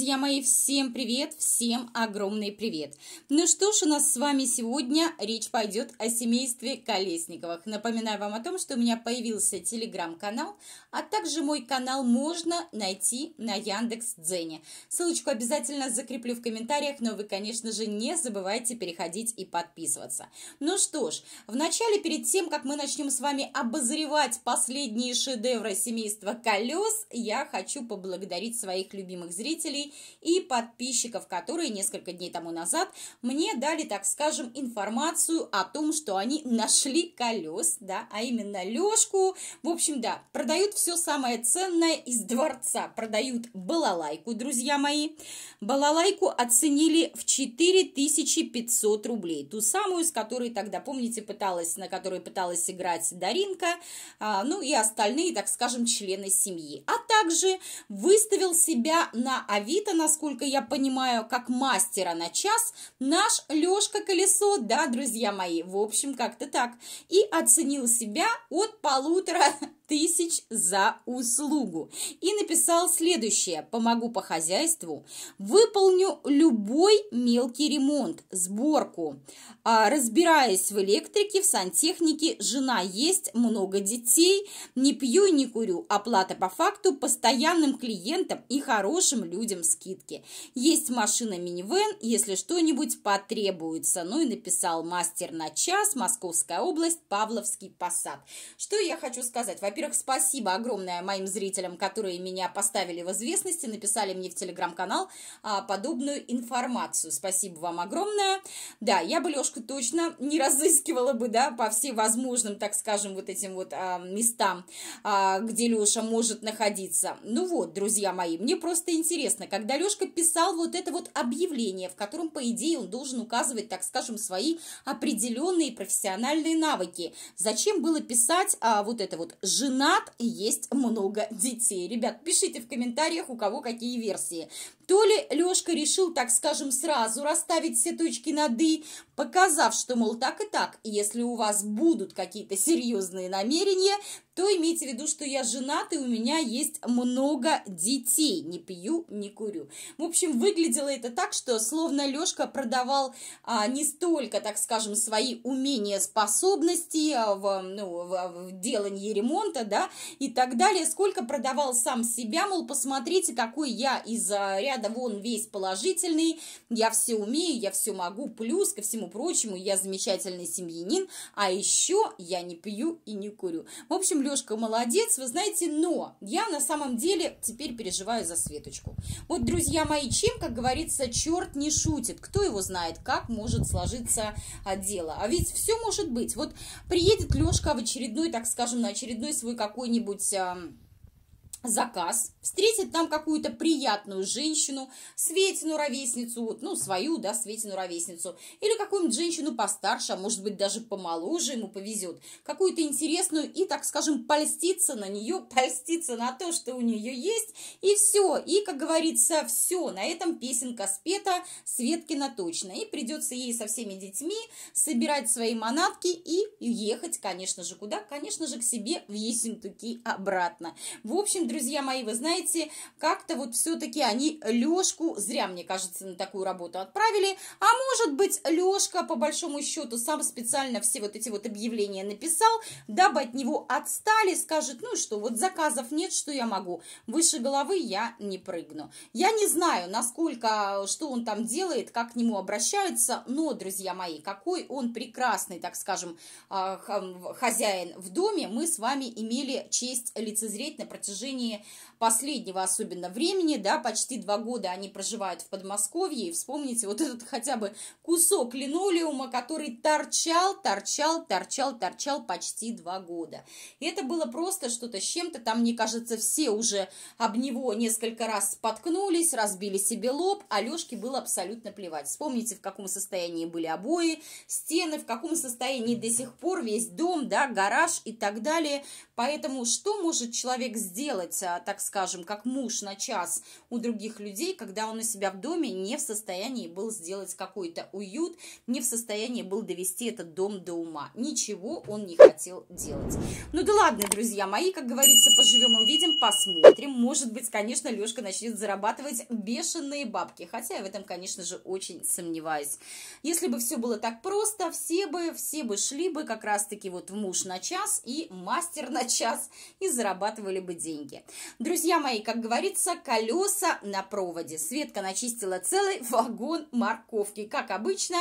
друзья мои, всем привет, всем огромный привет. Ну что ж, у нас с вами сегодня речь пойдет о семействе Колесниковых. Напоминаю вам о том, что у меня появился телеграм-канал, а также мой канал можно найти на Яндекс Яндекс.Дзене. Ссылочку обязательно закреплю в комментариях, но вы, конечно же, не забывайте переходить и подписываться. Ну что ж, вначале перед тем, как мы начнем с вами обозревать последние шедевры семейства Колес, я хочу поблагодарить своих любимых зрителей и подписчиков, которые несколько дней тому назад мне дали, так скажем, информацию о том, что они нашли колес, да, а именно Лешку. В общем, да, продают все самое ценное из дворца. Продают балалайку, друзья мои. Балалайку оценили в 4500 рублей. Ту самую, с которой тогда, помните, пыталась, на которой пыталась играть Даринка, а, ну и остальные, так скажем, члены семьи. А также выставил себя на Ави Забито, насколько я понимаю, как мастера на час, наш Лешка Колесо, да, друзья мои, в общем, как-то так. И оценил себя от полутора тысяч за услугу. И написал следующее. Помогу по хозяйству, выполню любой мелкий ремонт, сборку. А, разбираюсь в электрике, в сантехнике, жена есть, много детей, не пью и не курю. Оплата по факту постоянным клиентам и хорошим людям скидки. Есть машина минивэн, если что-нибудь потребуется. Ну и написал мастер на час, Московская область, Павловский посад. Что я хочу сказать? Во-первых, во-первых, спасибо огромное моим зрителям, которые меня поставили в известность и написали мне в телеграм-канал а, подобную информацию. Спасибо вам огромное. Да, я бы Лешку точно не разыскивала бы, да, по всевозможным, так скажем, вот этим вот а, местам, а, где Леша может находиться. Ну вот, друзья мои, мне просто интересно, когда Лешка писал вот это вот объявление, в котором, по идее, он должен указывать, так скажем, свои определенные профессиональные навыки, зачем было писать а, вот это вот «жена»? женат и есть много детей. Ребят, пишите в комментариях, у кого какие версии. То ли Лешка решил, так скажем, сразу расставить все точки над «и», показав, что, мол, так и так, если у вас будут какие-то серьезные намерения, то имейте в виду, что я женат и у меня есть много детей, не пью, не курю. В общем, выглядело это так, что словно Лешка продавал а, не столько, так скажем, свои умения, способности а, в, ну, в, в делании ремонта, да, и так далее, сколько продавал сам себя, мол, посмотрите, какой я из ряда я вон весь положительный, я все умею, я все могу, плюс ко всему прочему, я замечательный семьянин, а еще я не пью и не курю. В общем, Лешка молодец, вы знаете, но я на самом деле теперь переживаю за Светочку. Вот, друзья мои, чем, как говорится, черт не шутит, кто его знает, как может сложиться а, дело. А ведь все может быть. Вот приедет Лешка в очередной, так скажем, на очередной свой какой-нибудь заказ, встретит там какую-то приятную женщину, Светину ровесницу, ну, свою, да, Светину ровесницу, или какую-нибудь женщину постарше, а может быть, даже помоложе ему повезет, какую-то интересную и, так скажем, польститься на нее, польститься на то, что у нее есть, и все, и, как говорится, все, на этом песенка спета Светкина точно, и придется ей со всеми детьми собирать свои манатки и ехать, конечно же, куда? Конечно же, к себе в Ессентуки обратно. В общем, друзья мои, вы знаете, как-то вот все-таки они Лешку зря, мне кажется, на такую работу отправили. А может быть, Лешка, по большому счету, сам специально все вот эти вот объявления написал, дабы от него отстали, скажет, ну что, вот заказов нет, что я могу. Выше головы я не прыгну. Я не знаю, насколько, что он там делает, как к нему обращаются, но, друзья мои, какой он прекрасный, так скажем, а, хозяин в доме, мы с вами имели честь лицезреть на протяжении 你。последнего особенно времени, да, почти два года они проживают в Подмосковье, и вспомните вот этот хотя бы кусок линолеума, который торчал, торчал, торчал, торчал почти два года. И это было просто что-то с чем-то, там, мне кажется, все уже об него несколько раз споткнулись, разбили себе лоб, а Лешке было абсолютно плевать. Вспомните, в каком состоянии были обои, стены, в каком состоянии до сих пор весь дом, да, гараж и так далее. Поэтому что может человек сделать, а, так сказать, скажем, как муж на час у других людей, когда он у себя в доме не в состоянии был сделать какой-то уют, не в состоянии был довести этот дом до ума. Ничего он не хотел делать. Ну да ладно, друзья мои, как говорится, поживем и увидим, посмотрим. Может быть, конечно, Лешка начнет зарабатывать бешеные бабки, хотя я в этом, конечно же, очень сомневаюсь. Если бы все было так просто, все бы, все бы шли бы как раз-таки вот в муж на час и мастер на час и зарабатывали бы деньги. Друзья, Друзья мои, как говорится, колеса на проводе. Светка начистила целый вагон морковки, как обычно,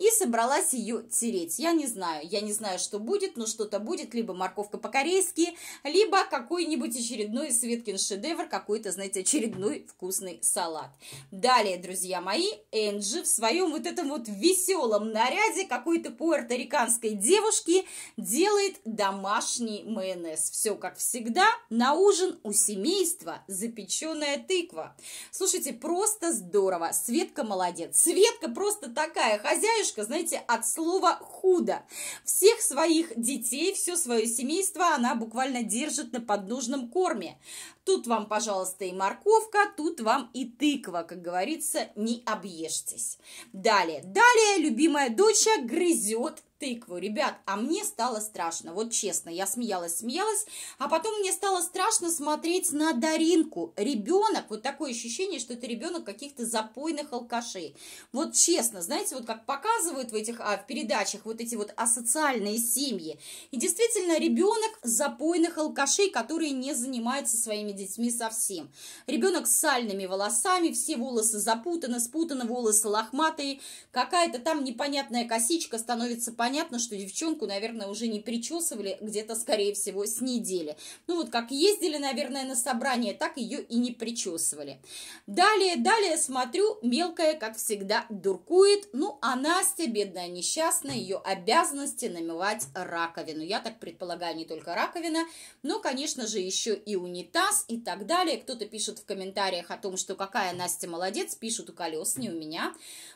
и собралась ее тереть. Я не знаю, я не знаю, что будет, но что-то будет. Либо морковка по-корейски, либо какой-нибудь очередной Светкин шедевр, какой-то, знаете, очередной вкусный салат. Далее, друзья мои, Энджи в своем вот этом вот веселом наряде какой-то пуэрториканской девушки делает домашний майонез. Все как всегда, на ужин у семей семейства. Запеченная тыква. Слушайте, просто здорово. Светка молодец. Светка просто такая хозяюшка, знаете, от слова худо. Всех своих детей, все свое семейство она буквально держит на подножном корме. Тут вам, пожалуйста, и морковка, тут вам и тыква. Как говорится, не объешьтесь. Далее. Далее любимая доча грызет тыкву, ребят, а мне стало страшно, вот честно, я смеялась, смеялась, а потом мне стало страшно смотреть на Даринку, ребенок, вот такое ощущение, что это ребенок каких-то запойных алкашей, вот честно, знаете, вот как показывают в этих а, в передачах вот эти вот асоциальные семьи, и действительно ребенок запойных алкашей, которые не занимаются своими детьми совсем, ребенок с сальными волосами, все волосы запутаны, спутаны, волосы лохматые, какая-то там непонятная косичка становится понятной, понятно, что девчонку, наверное, уже не причесывали где-то, скорее всего, с недели. Ну вот как ездили, наверное, на собрание, так ее и не причесывали. Далее, далее смотрю, мелкая, как всегда, дуркует. Ну, а Настя, бедная, несчастная, ее обязанности намывать раковину. Я так предполагаю, не только раковина, но, конечно же, еще и унитаз и так далее. Кто-то пишет в комментариях о том, что какая Настя молодец, пишут у колес, не у меня.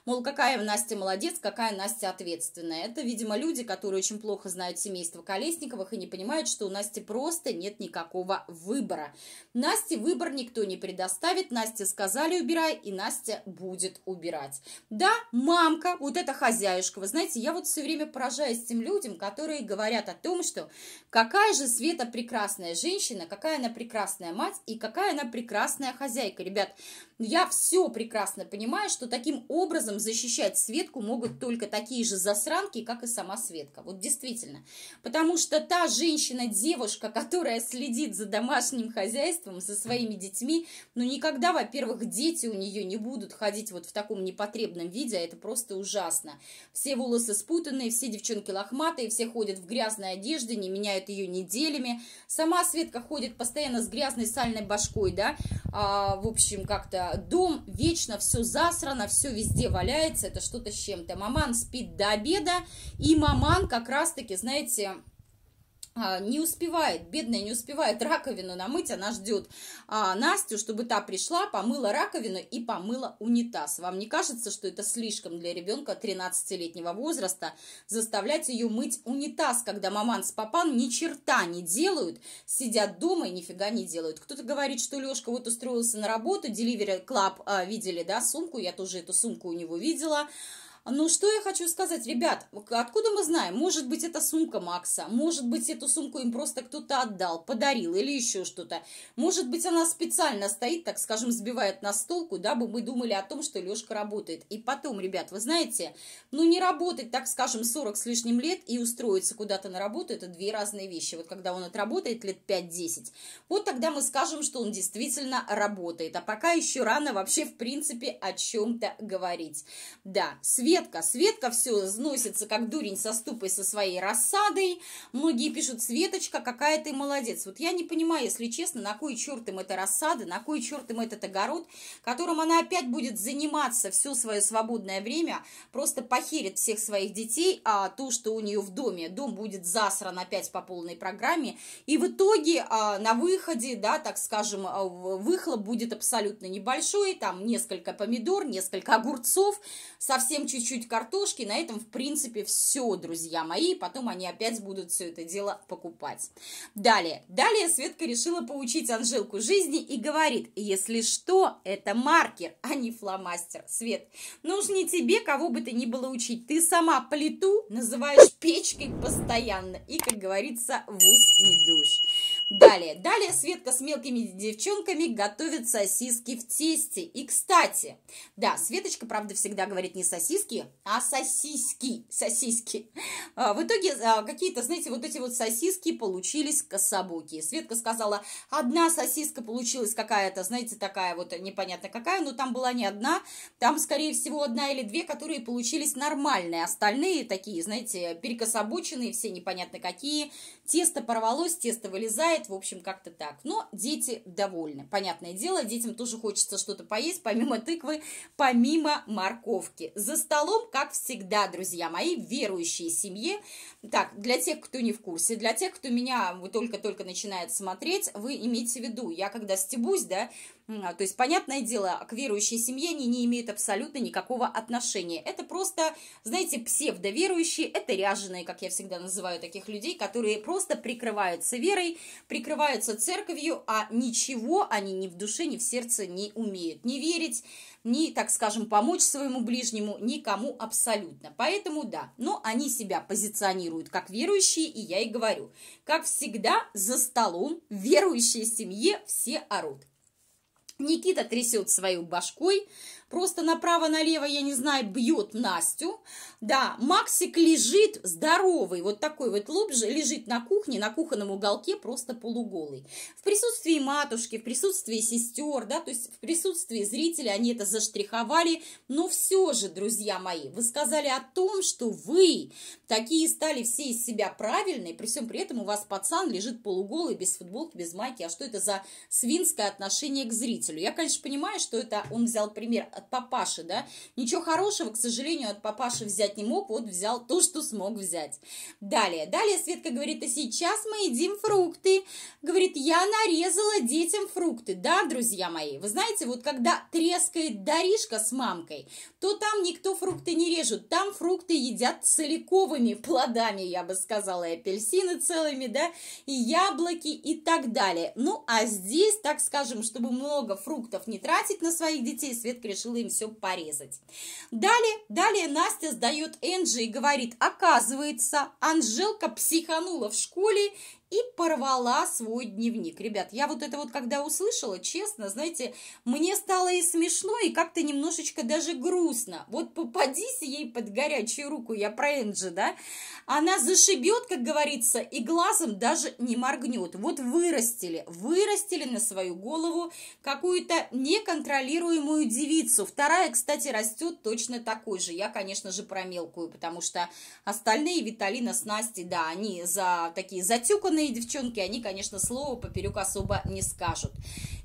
Мол, какая Настя молодец, какая Настя ответственная. Это, видимо, видимо, люди, которые очень плохо знают семейство Колесниковых и не понимают, что у Насти просто нет никакого выбора. Насте выбор никто не предоставит, Насте сказали убирай, и Настя будет убирать. Да, мамка, вот эта хозяюшка, вы знаете, я вот все время поражаюсь тем людям, которые говорят о том, что какая же Света прекрасная женщина, какая она прекрасная мать и какая она прекрасная хозяйка. Ребят, я все прекрасно понимаю, что таким образом защищать Светку могут только такие же засранки, как и сама Светка. Вот действительно. Потому что та женщина-девушка, которая следит за домашним хозяйством, со своими детьми, ну никогда, во-первых, дети у нее не будут ходить вот в таком непотребном виде, а это просто ужасно. Все волосы спутанные, все девчонки лохматые, все ходят в грязной одежде, не меняют ее неделями. Сама Светка ходит постоянно с грязной сальной башкой, да, а, в общем, как-то дом вечно все засрано, все везде валяется, это что-то с чем-то. Маман спит до обеда, и маман как раз-таки, знаете, а, не успевает, бедная не успевает раковину намыть, она ждет а, Настю, чтобы та пришла, помыла раковину и помыла унитаз. Вам не кажется, что это слишком для ребенка 13-летнего возраста заставлять ее мыть унитаз, когда маман с папан ни черта не делают, сидят дома и нифига не делают. Кто-то говорит, что Лешка вот устроился на работу, Delivery Club а, видели, да, сумку, я тоже эту сумку у него видела, ну, что я хочу сказать, ребят, откуда мы знаем? Может быть, это сумка Макса, может быть, эту сумку им просто кто-то отдал, подарил или еще что-то. Может быть, она специально стоит, так скажем, сбивает нас с толку, дабы мы думали о том, что Лешка работает. И потом, ребят, вы знаете, ну, не работать, так скажем, 40 с лишним лет и устроиться куда-то на работу, это две разные вещи. Вот когда он отработает лет 5-10, вот тогда мы скажем, что он действительно работает. А пока еще рано вообще, в принципе, о чем-то говорить. Да, свет Светка. Светка все сносится, как дурень со ступой со своей рассадой. Многие пишут, Светочка, какая ты молодец. Вот я не понимаю, если честно, на кой черт им эта рассада, на кой черт им этот огород, которым она опять будет заниматься все свое свободное время, просто похерит всех своих детей, а то, что у нее в доме, дом будет засран опять по полной программе. И в итоге а, на выходе, да, так скажем, а, выхлоп будет абсолютно небольшой, там несколько помидор, несколько огурцов, совсем чуть чуть-чуть картошки, на этом, в принципе, все, друзья мои, потом они опять будут все это дело покупать. Далее, далее Светка решила поучить Анжелку жизни и говорит, если что, это маркер, а не фломастер. Свет, ну уж не тебе, кого бы ты ни было учить, ты сама плиту называешь печкой постоянно и, как говорится, вуз не дуешь. Далее, далее Светка с мелкими девчонками готовит сосиски в тесте. И, кстати, да, Светочка, правда, всегда говорит не сосиски, а сосиски, сосиски. А, в итоге а, какие-то, знаете, вот эти вот сосиски получились кособокие. Светка сказала, одна сосиска получилась какая-то, знаете, такая вот непонятно какая, но там была не одна, там, скорее всего, одна или две, которые получились нормальные, остальные такие, знаете, перекособоченные, все непонятно какие. Тесто порвалось, тесто вылезает, хватает, в общем, как-то так. Но дети довольны. Понятное дело, детям тоже хочется что-то поесть, помимо тыквы, помимо морковки. За столом, как всегда, друзья мои, верующие семье. Так, для тех, кто не в курсе, для тех, кто меня вы только-только начинает смотреть, вы имейте в виду, я когда стебусь, да, а, то есть, понятное дело, к верующей семье они не имеют абсолютно никакого отношения. Это просто, знаете, псевдоверующие, это ряженые, как я всегда называю таких людей, которые просто прикрываются верой, прикрываются церковью, а ничего они ни в душе, ни в сердце не умеют. Не верить, ни, так скажем, помочь своему ближнему, никому абсолютно. Поэтому да, но они себя позиционируют как верующие, и я и говорю, как всегда, за столом верующей семье все орут. Никита трясет свою башкой, просто направо-налево, я не знаю, бьет Настю. Да, Максик лежит здоровый, вот такой вот лоб лежит на кухне, на кухонном уголке, просто полуголый. В присутствии матушки, в присутствии сестер, да, то есть в присутствии зрителей они это заштриховали, но все же, друзья мои, вы сказали о том, что вы такие стали все из себя правильные, при всем при этом у вас пацан лежит полуголый, без футболки, без майки, а что это за свинское отношение к зрителю? Я, конечно, понимаю, что это он взял пример от папаши, да, ничего хорошего, к сожалению, от папаши взять взять не мог, вот взял то, что смог взять. Далее, далее Светка говорит, а сейчас мы едим фрукты. Говорит, я нарезала детям фрукты. Да, друзья мои, вы знаете, вот когда трескает Даришка с мамкой, то там никто фрукты не режет, там фрукты едят целиковыми плодами, я бы сказала, и апельсины целыми, да, и яблоки и так далее. Ну, а здесь, так скажем, чтобы много фруктов не тратить на своих детей, Светка решила им все порезать. Далее, далее Настя сдает встает Энджи и говорит, оказывается, Анжелка психанула в школе и порвала свой дневник. Ребят, я вот это вот когда услышала, честно, знаете, мне стало и смешно, и как-то немножечко даже грустно. Вот попадись ей под горячую руку, я про Энджи, да? Она зашибет, как говорится, и глазом даже не моргнет. Вот вырастили, вырастили на свою голову какую-то неконтролируемую девицу. Вторая, кстати, растет точно такой же. Я, конечно же, про мелкую, потому что остальные Виталина с Настей, да, они за такие затюканные Упитанные девчонки, они, конечно, слова поперек особо не скажут.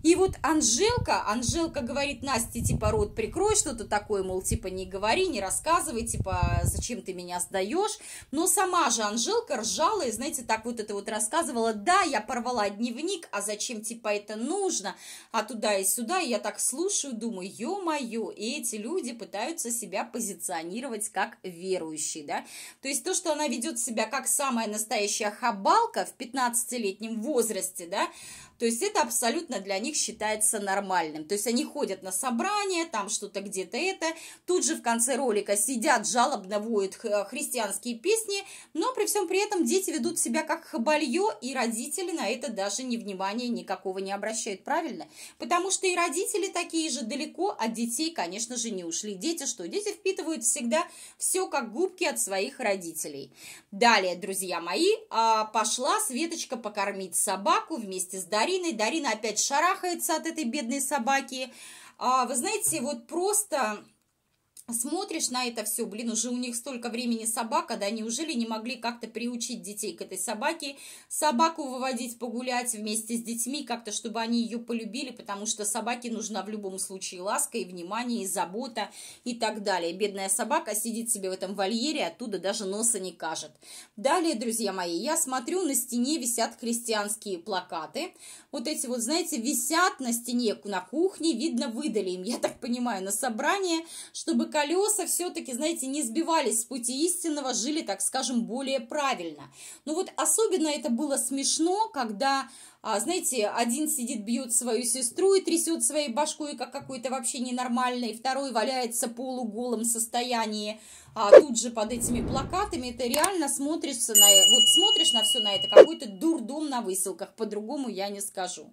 И вот Анжелка, Анжелка говорит Насте, типа, рот прикрой, что-то такое, мол, типа, не говори, не рассказывай, типа, зачем ты меня сдаешь. Но сама же Анжелка ржала и, знаете, так вот это вот рассказывала, да, я порвала дневник, а зачем, типа, это нужно, а туда и сюда. И я так слушаю, думаю, ё-моё, и эти люди пытаются себя позиционировать как верующие, да. То есть то, что она ведет себя как самая настоящая хабалка в 15-летнем возрасте, да, то есть это абсолютно для них них считается нормальным. То есть они ходят на собрания, там что-то где-то это, тут же в конце ролика сидят, жалобно воют э, христианские песни, но при всем при этом дети ведут себя как хабалье, и родители на это даже ни внимания никакого не обращают, правильно? Потому что и родители такие же далеко от детей, конечно же, не ушли. Дети что? Дети впитывают всегда все как губки от своих родителей. Далее, друзья мои, а, пошла Светочка покормить собаку вместе с Дариной. Дарина опять шарах шарахается от этой бедной собаки. А, вы знаете, вот просто смотришь на это все, блин, уже у них столько времени собака, да, неужели не могли как-то приучить детей к этой собаке, собаку выводить погулять вместе с детьми, как-то, чтобы они ее полюбили, потому что собаке нужна в любом случае ласка и внимание, и забота, и так далее. Бедная собака сидит себе в этом вольере, оттуда даже носа не кажет. Далее, друзья мои, я смотрю, на стене висят христианские плакаты, вот эти вот, знаете, висят на стене, на кухне, видно, выдали им, я так понимаю, на собрание, чтобы колеса все-таки, знаете, не сбивались с пути истинного, жили, так скажем, более правильно. Но ну вот особенно это было смешно, когда а, знаете, один сидит, бьет свою сестру и трясет своей башкой, как какой-то вообще ненормальный, второй валяется в полуголом состоянии, а тут же под этими плакатами, это реально смотришься на, вот смотришь на все на это, какой-то дурдом на высылках по-другому я не скажу.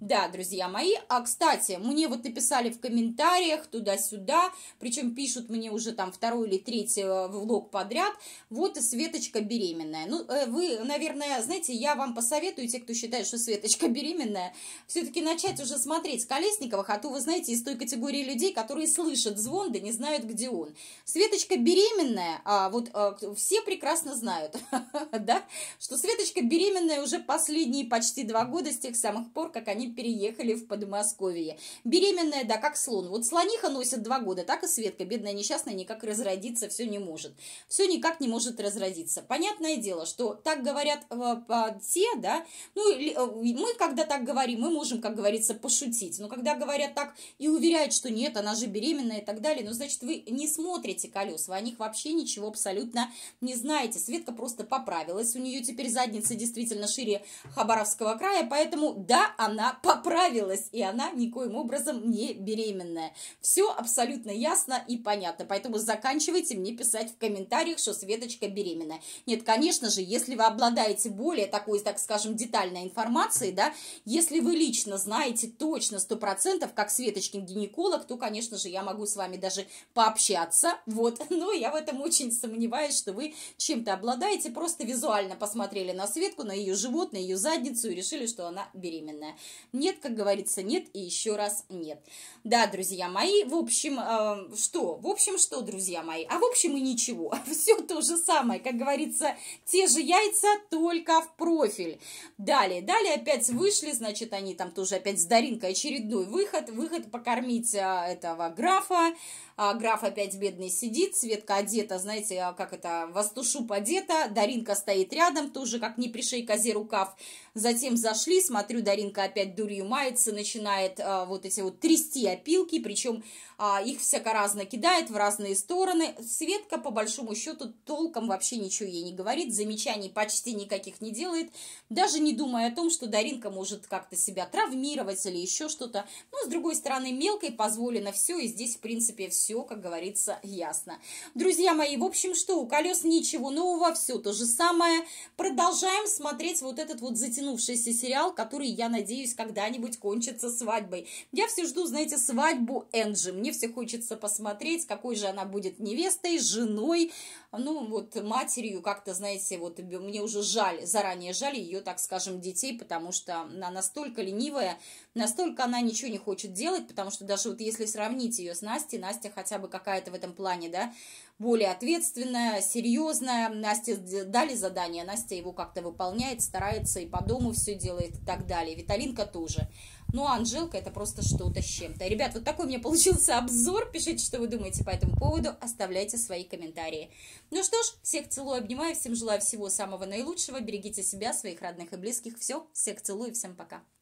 Да, друзья мои, а, кстати, мне вот написали в комментариях туда-сюда, причем пишут мне уже там второй или третий э, влог подряд, вот и Светочка беременная. Ну, э, вы, наверное, знаете, я вам посоветую, те, кто считает, что Светочка Светочка беременная, все-таки начать уже смотреть Колесниковых, а то вы знаете из той категории людей, которые слышат звон, да не знают, где он. Светочка беременная, а вот а, все прекрасно знают, да, что Светочка беременная уже последние почти два года с тех самых пор, как они переехали в Подмосковье. Беременная, да, как слон. Вот слониха носит два года, так и Светка, бедная несчастная, никак разродиться все не может. Все никак не может разродиться. Понятное дело, что так говорят все, э, да, ну, э, мы, когда так говорим, мы можем, как говорится, пошутить. Но когда говорят так и уверяют, что нет, она же беременная и так далее, ну, значит, вы не смотрите колес, вы о них вообще ничего абсолютно не знаете. Светка просто поправилась, у нее теперь задница действительно шире Хабаровского края, поэтому, да, она поправилась, и она никоим образом не беременная. Все абсолютно ясно и понятно, поэтому заканчивайте мне писать в комментариях, что Светочка беременная. Нет, конечно же, если вы обладаете более такой, так скажем, детальной информацией, консультации, да, если вы лично знаете точно 100%, как Светочкин гинеколог, то, конечно же, я могу с вами даже пообщаться, вот, но я в этом очень сомневаюсь, что вы чем-то обладаете, просто визуально посмотрели на Светку, на ее живот, на ее задницу и решили, что она беременная. Нет, как говорится, нет и еще раз нет. Да, друзья мои, в общем, э, что? В общем, что, друзья мои? А в общем и ничего. Все то же самое, как говорится, те же яйца, только в профиль. Далее, далее опять вышли, значит, они там тоже опять с Даринкой очередной выход, выход покормить а, этого графа, а граф опять бедный сидит, Светка одета, знаете, а, как это, вастушуп одета, Даринка стоит рядом, тоже как не пришей козе рукав, Затем зашли, смотрю, Даринка опять дурью мается, начинает а, вот эти вот трясти опилки, причем а, их всяко-разно кидает в разные стороны. Светка, по большому счету, толком вообще ничего ей не говорит, замечаний почти никаких не делает, даже не думая о том, что Даринка может как-то себя травмировать или еще что-то. Но, с другой стороны, мелкой позволено все, и здесь, в принципе, все, как говорится, ясно. Друзья мои, в общем, что, у колес ничего нового, все то же самое. Продолжаем смотреть вот этот вот затянутый затянувшийся сериал, который, я надеюсь, когда-нибудь кончится свадьбой. Я все жду, знаете, свадьбу Энджи. Мне все хочется посмотреть, какой же она будет невестой, женой, ну вот матерью, как-то, знаете, вот мне уже жаль, заранее жаль ее, так скажем, детей, потому что она настолько ленивая, настолько она ничего не хочет делать, потому что даже вот если сравнить ее с Настей, Настя хотя бы какая-то в этом плане, да, более ответственная, серьезная. Насте дали задание, Настя его как-то выполняет, старается и по дому все делает и так далее. Виталинка тоже. Ну, а Анжелка это просто что-то с чем-то. Ребят, вот такой у меня получился обзор. Пишите, что вы думаете по этому поводу. Оставляйте свои комментарии. Ну что ж, всех целую, обнимаю. Всем желаю всего самого наилучшего. Берегите себя, своих родных и близких. Все, всех целую. Всем пока.